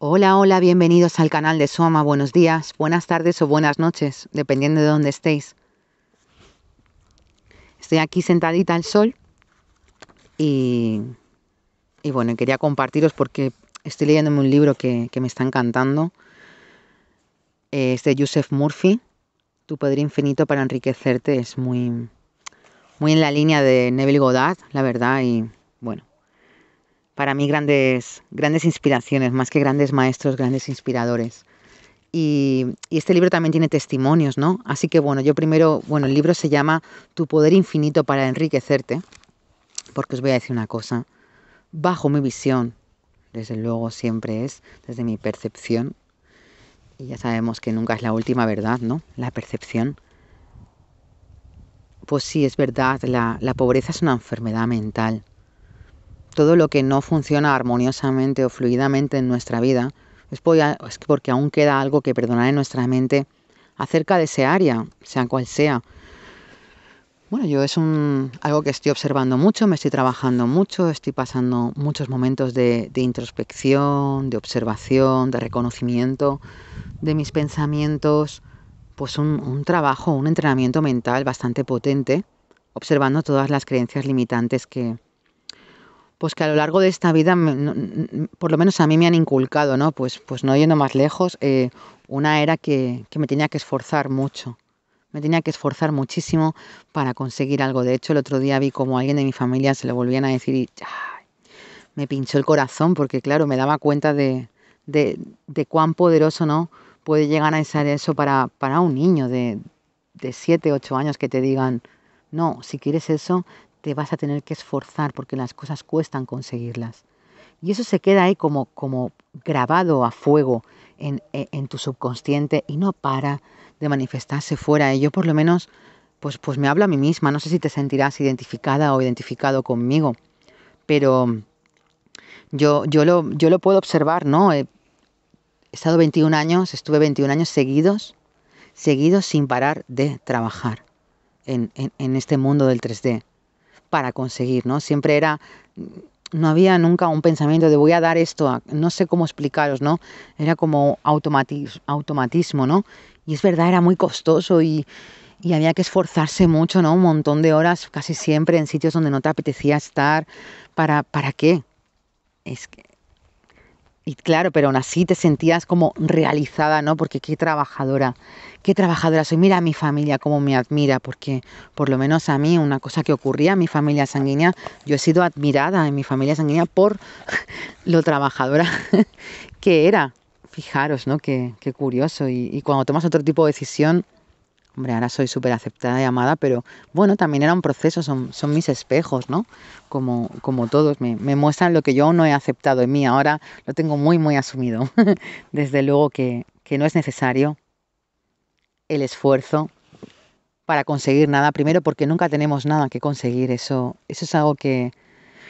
Hola, hola, bienvenidos al canal de Soma. Buenos días, buenas tardes o buenas noches, dependiendo de dónde estéis. Estoy aquí sentadita al sol y, y bueno, quería compartiros porque estoy leyéndome un libro que, me está encantando. Eh, es de Joseph Murphy. Tu poder infinito para enriquecerte es muy, muy en la línea de Neville Goddard, la verdad, y bueno, para mí grandes, grandes inspiraciones, más que grandes maestros, grandes inspiradores. Y, este libro también tiene testimonios, ¿no? Así que bueno, yo primero, bueno, el libro se llama Tu poder infinito para enriquecerte, porque os voy a decir una cosa, bajo mi visión, desde luego siempre es, desde mi percepción, y ya sabemos que nunca es la última verdad, ¿no? La percepción. Pues sí, es verdad, la, la pobreza es una enfermedad mental todo lo que no funciona armoniosamente o fluidamente en nuestra vida es porque aún queda algo que perdonar en nuestra mente acerca de ese área, sea cual sea. Bueno, yo es algo que estoy observando mucho, me estoy trabajando mucho, estoy pasando muchos momentos de, introspección, de observación, de reconocimiento de mis pensamientos, pues un trabajo, un entrenamiento mental bastante potente, observando todas las creencias limitantes que, pues que a lo largo de esta vida, por lo menos a mí me han inculcado, ¿no? Pues, pues no yendo más lejos, eh, una era que, me tenía que esforzar mucho. Me tenía que esforzar muchísimo para conseguir algo. De hecho, el otro día vi como alguien de mi familia se lo volvían a decir y me pinchó el corazón porque, claro, me daba cuenta de, de, cuán poderoso no puede llegar a ser eso para, para un niño de, de 7, 8 años que te digan, no, si quieres eso, te vas a tener que esforzar porque las cosas cuestan conseguirlas. Y eso se queda ahí como, como grabado a fuego en, en, tu subconsciente y no para de manifestarse fuera. Y yo por lo menos, pues, pues me hablo a mí misma. No sé si te sentirás identificada o identificado conmigo, pero yo, yo, lo, yo lo puedo observar, ¿no? He estado 21 años, estuve 21 años seguidos, seguidos sin parar de trabajar en, en, en este mundo del 3D para conseguir, ¿no? Siempre era no había nunca un pensamiento de voy a dar esto, no sé cómo explicaros, ¿no? Era como automatismo, ¿no? Y es verdad, era muy costoso y, había que esforzarse mucho, ¿no? Un montón de horas casi siempre en sitios donde no te apetecía estar. ¿Para, para qué? Es que y claro, pero aún así te sentías como realizada, ¿no? Porque qué trabajadora, qué trabajadora soy. Mira a mi familia cómo me admira, porque por lo menos a mí, una cosa que ocurría en mi familia sanguínea, yo he sido admirada en mi familia sanguínea por lo trabajadora que era. Fijaros, ¿no? Qué, curioso. Y, y, cuando tomas otro tipo de decisión, Hombre, ahora soy súper aceptada y amada, pero bueno, también era un proceso, son, mis espejos, ¿no? Como, como todos, me, muestran lo que yo no he aceptado en mí, ahora lo tengo muy, muy asumido. Desde luego que, que no es necesario el esfuerzo para conseguir nada, primero porque nunca tenemos nada que conseguir, eso, eso es algo que,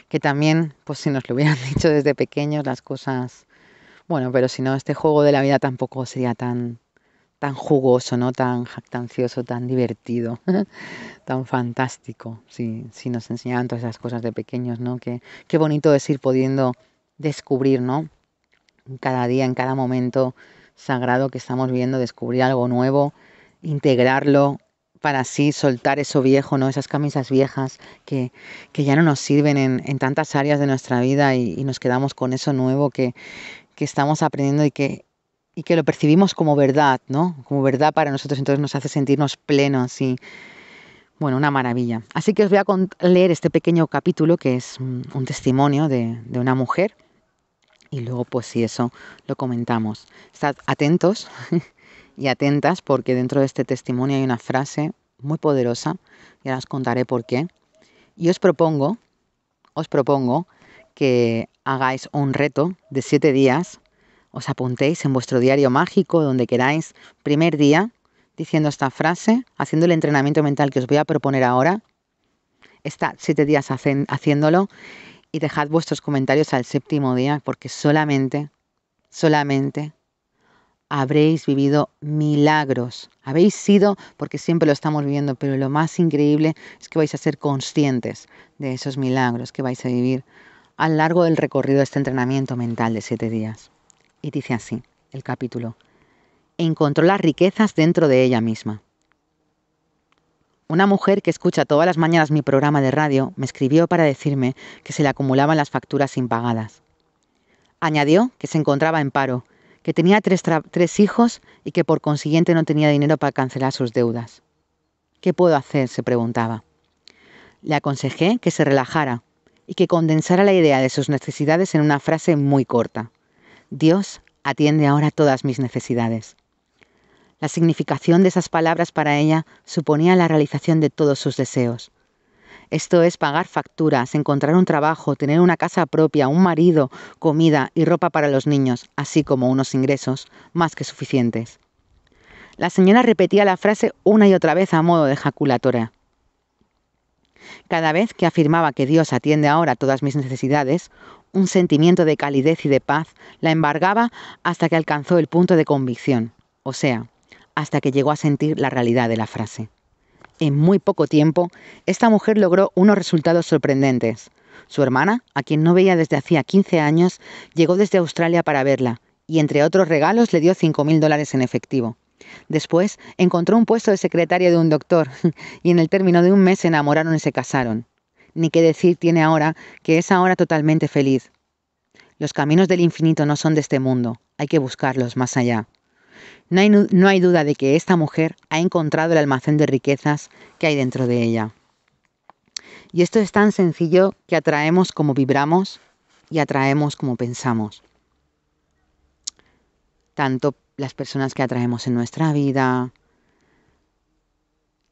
que también, pues si nos lo hubieran dicho desde pequeños, las cosas, bueno, pero si no, este juego de la vida tampoco sería tan, tan jugoso, ¿no? Tan jactancioso, tan divertido, tan fantástico. Si, nos enseñaban todas esas cosas de pequeños, ¿no? Qué, qué bonito es ir pudiendo descubrir, ¿no? Cada día, en cada momento sagrado que estamos viendo, descubrir algo nuevo, integrarlo para así soltar eso viejo, ¿no? Esas camisas viejas que, ya no nos sirven en, tantas áreas de nuestra vida y, nos quedamos con eso nuevo que estamos aprendiendo y que y que lo percibimos como verdad, ¿no? Como verdad para nosotros, entonces nos hace sentirnos plenos y, bueno, una maravilla. Así que os voy a leer este pequeño capítulo que es mm, un testimonio de, de una mujer y luego, pues si eso, lo comentamos. Estad atentos y atentas porque dentro de este testimonio hay una frase muy poderosa y ahora os contaré por qué. Y os propongo, os propongo que hagáis un reto de siete días os apuntéis en vuestro diario mágico, donde queráis, primer día, diciendo esta frase, haciendo el entrenamiento mental que os voy a proponer ahora. está siete días haciéndolo y dejad vuestros comentarios al séptimo día, porque solamente, solamente habréis vivido milagros. Habéis sido, porque siempre lo estamos viviendo, pero lo más increíble es que vais a ser conscientes de esos milagros que vais a vivir a lo largo del recorrido de este entrenamiento mental de siete días y dice así el capítulo, encontró las riquezas dentro de ella misma. Una mujer que escucha todas las mañanas mi programa de radio me escribió para decirme que se le acumulaban las facturas impagadas. Añadió que se encontraba en paro, que tenía tres, tres hijos y que por consiguiente no tenía dinero para cancelar sus deudas. ¿Qué puedo hacer? se preguntaba. Le aconsejé que se relajara y que condensara la idea de sus necesidades en una frase muy corta. Dios atiende ahora todas mis necesidades. La significación de esas palabras para ella suponía la realización de todos sus deseos. Esto es pagar facturas, encontrar un trabajo, tener una casa propia, un marido, comida y ropa para los niños, así como unos ingresos más que suficientes. La señora repetía la frase una y otra vez a modo de ejaculatoria, cada vez que afirmaba que Dios atiende ahora todas mis necesidades, un sentimiento de calidez y de paz la embargaba hasta que alcanzó el punto de convicción, o sea, hasta que llegó a sentir la realidad de la frase. En muy poco tiempo, esta mujer logró unos resultados sorprendentes. Su hermana, a quien no veía desde hacía 15 años, llegó desde Australia para verla y, entre otros regalos, le dio 5.000 dólares en efectivo. Después encontró un puesto de secretaria de un doctor y en el término de un mes se enamoraron y se casaron. Ni qué decir tiene ahora que es ahora totalmente feliz. Los caminos del infinito no son de este mundo, hay que buscarlos más allá. No hay, duda de que esta mujer ha encontrado el almacén de riquezas que hay dentro de ella. Y esto es tan sencillo que atraemos como vibramos y atraemos como pensamos. Tanto las personas que atraemos en nuestra vida,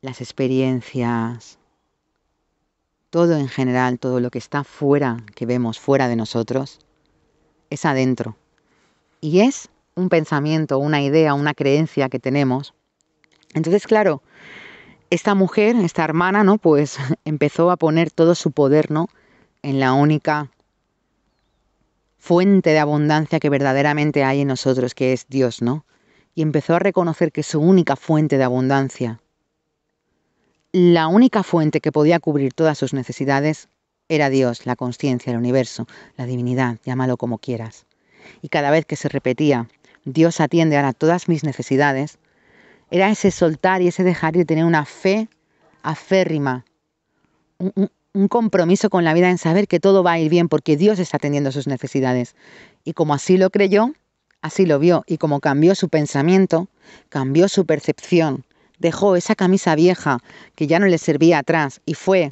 las experiencias, todo en general, todo lo que está fuera, que vemos fuera de nosotros, es adentro. Y es un pensamiento, una idea, una creencia que tenemos. Entonces, claro, esta mujer, esta hermana, ¿no? Pues empezó a poner todo su poder, ¿no? En la única fuente de abundancia que verdaderamente hay en nosotros, que es Dios, ¿no? Y empezó a reconocer que su única fuente de abundancia, la única fuente que podía cubrir todas sus necesidades, era Dios, la conciencia, el universo, la divinidad, llámalo como quieras. Y cada vez que se repetía, Dios atiende ahora todas mis necesidades, era ese soltar y ese dejar de tener una fe aférrima, un compromiso con la vida en saber que todo va a ir bien porque Dios está atendiendo sus necesidades. Y como así lo creyó, así lo vio. Y como cambió su pensamiento, cambió su percepción, dejó esa camisa vieja que ya no le servía atrás y fue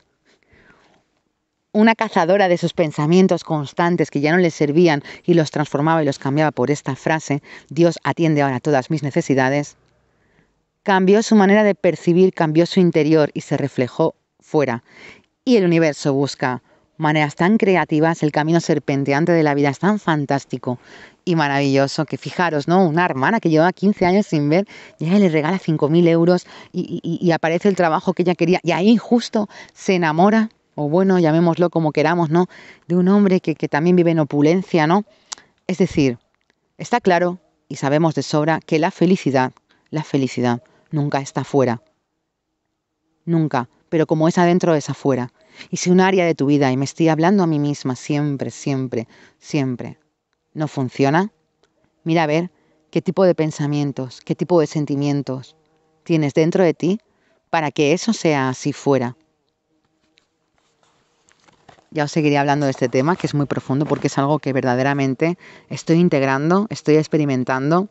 una cazadora de sus pensamientos constantes que ya no le servían y los transformaba y los cambiaba por esta frase, Dios atiende ahora todas mis necesidades, cambió su manera de percibir, cambió su interior y se reflejó fuera y el universo busca. Maneras tan creativas, el camino serpenteante de la vida es tan fantástico y maravilloso que fijaros, ¿no? Una hermana que lleva 15 años sin ver, ya le regala 5.000 euros y, aparece el trabajo que ella quería y ahí justo se enamora, o bueno, llamémoslo como queramos, ¿no? De un hombre que, que también vive en opulencia, ¿no? Es decir, está claro y sabemos de sobra que la felicidad, la felicidad nunca está fuera. Nunca pero como es adentro, es afuera. Y si un área de tu vida, y me estoy hablando a mí misma siempre, siempre, siempre, no funciona, mira a ver qué tipo de pensamientos, qué tipo de sentimientos tienes dentro de ti para que eso sea así fuera. Ya os seguiré hablando de este tema, que es muy profundo, porque es algo que verdaderamente estoy integrando, estoy experimentando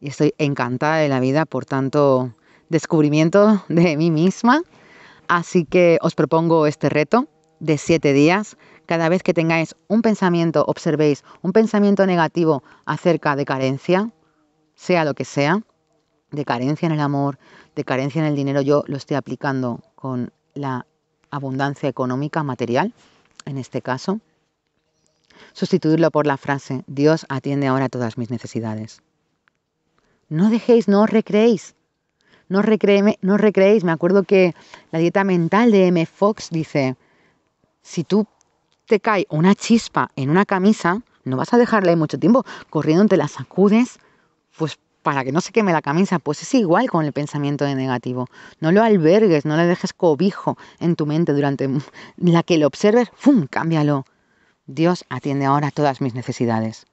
y estoy encantada de la vida por tanto descubrimiento de mí misma Así que os propongo este reto de siete días. Cada vez que tengáis un pensamiento, observéis un pensamiento negativo acerca de carencia, sea lo que sea, de carencia en el amor, de carencia en el dinero, yo lo estoy aplicando con la abundancia económica material, en este caso, sustituirlo por la frase, Dios atiende ahora todas mis necesidades. No dejéis, no os recreéis, no recreéis, Me acuerdo que la dieta mental de M. Fox dice, si tú te cae una chispa en una camisa, no vas a dejarla ahí mucho tiempo. Corriendo te la sacudes, pues para que no se queme la camisa, pues es igual con el pensamiento de negativo. No lo albergues, no le dejes cobijo en tu mente durante la que lo observes, ¡fum! Cámbialo. Dios atiende ahora todas mis necesidades.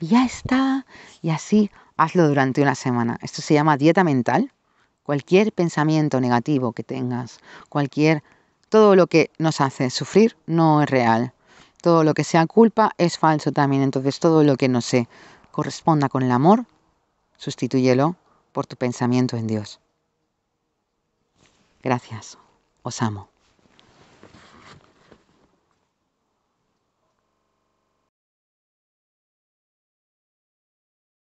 Y ya está. Y así hazlo durante una semana. Esto se llama dieta mental. Cualquier pensamiento negativo que tengas, cualquier todo lo que nos hace sufrir no es real. Todo lo que sea culpa es falso también. Entonces todo lo que no se corresponda con el amor, sustitúyelo por tu pensamiento en Dios. Gracias. Os amo.